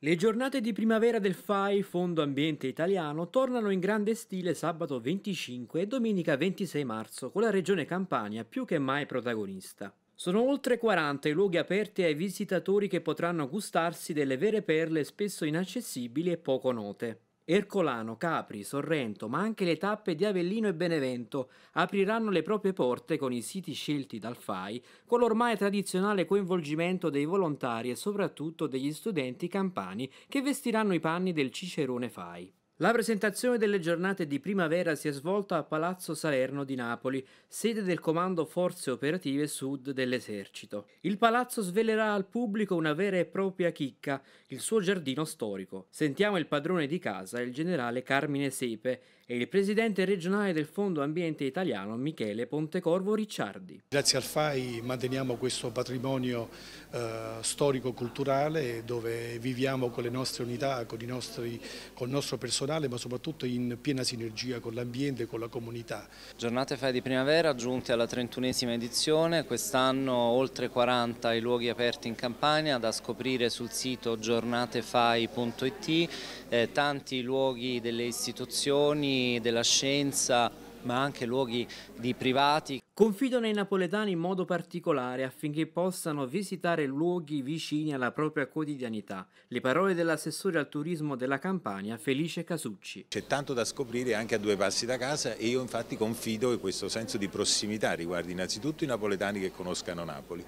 Le giornate di primavera del FAI, Fondo Ambiente Italiano, tornano in grande stile sabato 25 e domenica 26 marzo, con la regione Campania più che mai protagonista. Sono oltre 40 i luoghi aperti ai visitatori che potranno gustarsi delle vere perle spesso inaccessibili e poco note. Ercolano, Capri, Sorrento, ma anche le tappe di Avellino e Benevento apriranno le proprie porte con i siti scelti dal FAI, con l'ormai tradizionale coinvolgimento dei volontari e soprattutto degli studenti campani che vestiranno i panni del Cicerone FAI. La presentazione delle giornate di primavera si è svolta a Palazzo Salerno di Napoli, sede del Comando Forze Operative Sud dell'Esercito. Il palazzo svelerà al pubblico una vera e propria chicca, il suo giardino storico. Sentiamo il padrone di casa, il generale Carmine Sepe, e il presidente regionale del Fondo Ambiente Italiano Michele Pontecorvo Ricciardi. Grazie al FAI manteniamo questo patrimonio eh, storico-culturale dove viviamo con le nostre unità, con, nostri, con il nostro personale personale ma soprattutto in piena sinergia con l'ambiente e con la comunità. Giornate Fai di Primavera giunte alla 31esima edizione, quest'anno oltre 40 i luoghi aperti in Campania da scoprire sul sito giornatefai.it, eh, tanti luoghi delle istituzioni, della scienza, ma anche luoghi di privati. Confido nei napoletani in modo particolare affinché possano visitare luoghi vicini alla propria quotidianità. Le parole dell'assessore al turismo della Campania, Felice Casucci. C'è tanto da scoprire anche a due passi da casa e io infatti confido che questo senso di prossimità riguardi innanzitutto i napoletani che conoscano Napoli.